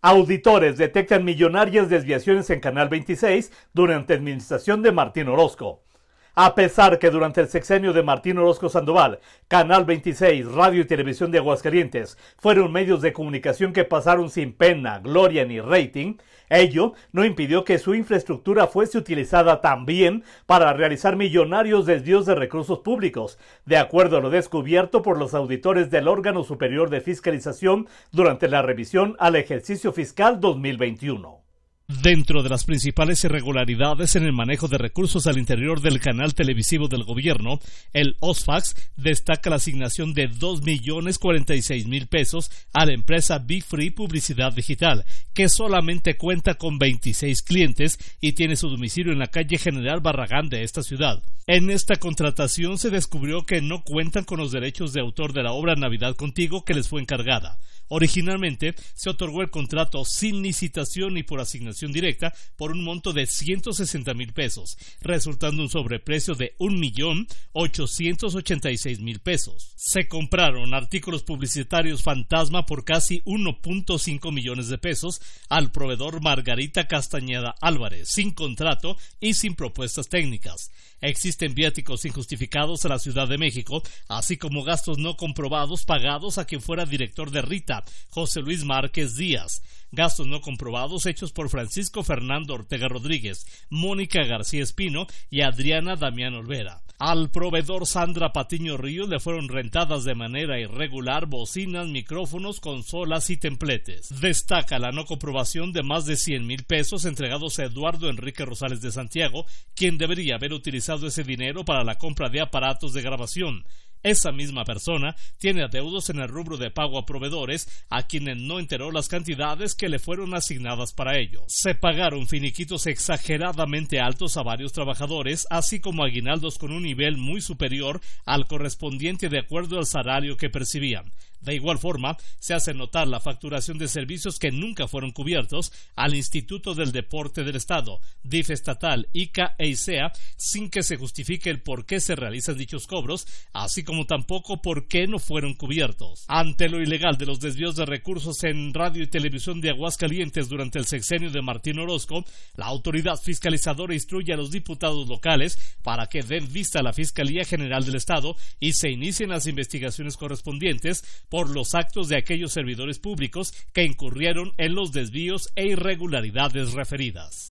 Auditores detectan millonarias desviaciones en Canal 26 durante administración de Martín Orozco. A pesar que durante el sexenio de Martín Orozco Sandoval, Canal 26, Radio y Televisión de Aguascalientes fueron medios de comunicación que pasaron sin pena, gloria ni rating, ello no impidió que su infraestructura fuese utilizada también para realizar millonarios desvíos de recursos públicos, de acuerdo a lo descubierto por los auditores del órgano superior de fiscalización durante la revisión al ejercicio fiscal 2021. Dentro de las principales irregularidades en el manejo de recursos al interior del canal televisivo del gobierno, el OSFAX destaca la asignación de 2.046.000 pesos a la empresa Big Free Publicidad Digital, que solamente cuenta con 26 clientes y tiene su domicilio en la calle General Barragán de esta ciudad. En esta contratación se descubrió que no cuentan con los derechos de autor de la obra Navidad Contigo que les fue encargada. Originalmente se otorgó el contrato sin licitación y por asignación directa por un monto de 160 mil pesos, resultando un sobreprecio de 1.886.000 pesos. Se compraron artículos publicitarios fantasma por casi 1.5 millones de pesos al proveedor Margarita Castañeda Álvarez, sin contrato y sin propuestas técnicas. Existen viáticos injustificados a la Ciudad de México, así como gastos no comprobados pagados a quien fuera director de Rita, José Luis Márquez Díaz. Gastos no comprobados hechos por Francisco Fernando Ortega Rodríguez, Mónica García Espino y Adriana Damián Olvera. Al proveedor Sandra Patiño Ríos le fueron rentadas de manera irregular bocinas, micrófonos, consolas y templetes. Destaca la no comprobación de más de 100 mil pesos entregados a Eduardo Enrique Rosales de Santiago, quien debería haber utilizado ese dinero para la compra de aparatos de grabación esa misma persona tiene adeudos en el rubro de pago a proveedores a quienes no enteró las cantidades que le fueron asignadas para ello. Se pagaron finiquitos exageradamente altos a varios trabajadores, así como aguinaldos con un nivel muy superior al correspondiente de acuerdo al salario que percibían. De igual forma, se hace notar la facturación de servicios que nunca fueron cubiertos al Instituto del Deporte del Estado, DIF estatal, ICA e sin que se justifique el por qué se realizan dichos cobros, así como tampoco por qué no fueron cubiertos. Ante lo ilegal de los desvíos de recursos en radio y televisión de Aguascalientes durante el sexenio de Martín Orozco, la autoridad fiscalizadora instruye a los diputados locales para que den vista a la Fiscalía General del Estado y se inicien las investigaciones correspondientes por los actos de aquellos servidores públicos que incurrieron en los desvíos e irregularidades referidas.